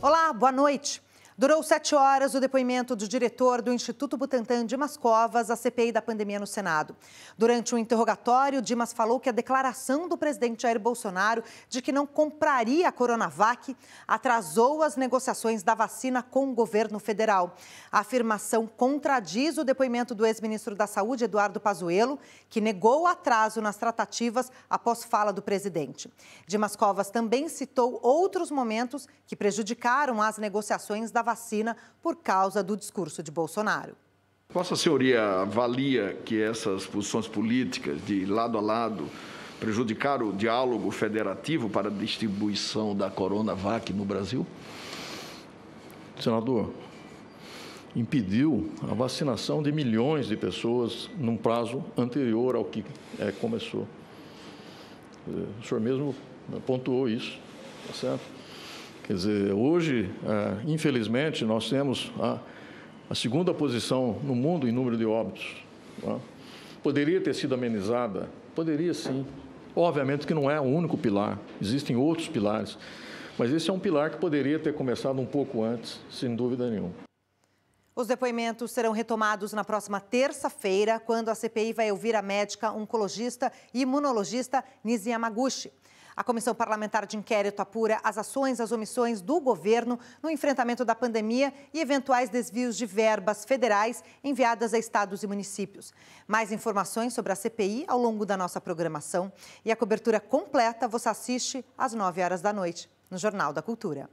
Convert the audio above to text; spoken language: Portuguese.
Olá, boa noite. Durou sete horas o depoimento do diretor do Instituto Butantan, Dimas Covas, à CPI da pandemia no Senado. Durante o um interrogatório, Dimas falou que a declaração do presidente Jair Bolsonaro de que não compraria a Coronavac atrasou as negociações da vacina com o governo federal. A afirmação contradiz o depoimento do ex-ministro da Saúde, Eduardo Pazuello, que negou o atraso nas tratativas após fala do presidente. Dimas Covas também citou outros momentos que prejudicaram as negociações da vacina por causa do discurso de Bolsonaro. Vossa Senhoria avalia que essas posições políticas de lado a lado prejudicaram o diálogo federativo para a distribuição da Coronavac no Brasil? Senador, impediu a vacinação de milhões de pessoas num prazo anterior ao que é, começou. Eh, o senhor mesmo pontuou isso, tá certo? Quer dizer, hoje, ah, infelizmente, nós temos a, segunda posição no mundo em número de óbitos. Tá? Poderia ter sido amenizada? Poderia sim. Obviamente que não é o único pilar, existem outros pilares. Mas esse é um pilar que poderia ter começado um pouco antes, sem dúvida nenhuma. Os depoimentos serão retomados na próxima terça-feira, quando a CPI vai ouvir a médica oncologista e imunologista Nizi Yamaguchi. A comissão parlamentar de inquérito apura as ações, as omissões do governo no enfrentamento da pandemia e eventuais desvios de verbas federais enviadas a estados e municípios. Mais informações sobre a CPI ao longo da nossa programação e a cobertura completa você assiste às 9 horas da noite no Jornal da Cultura.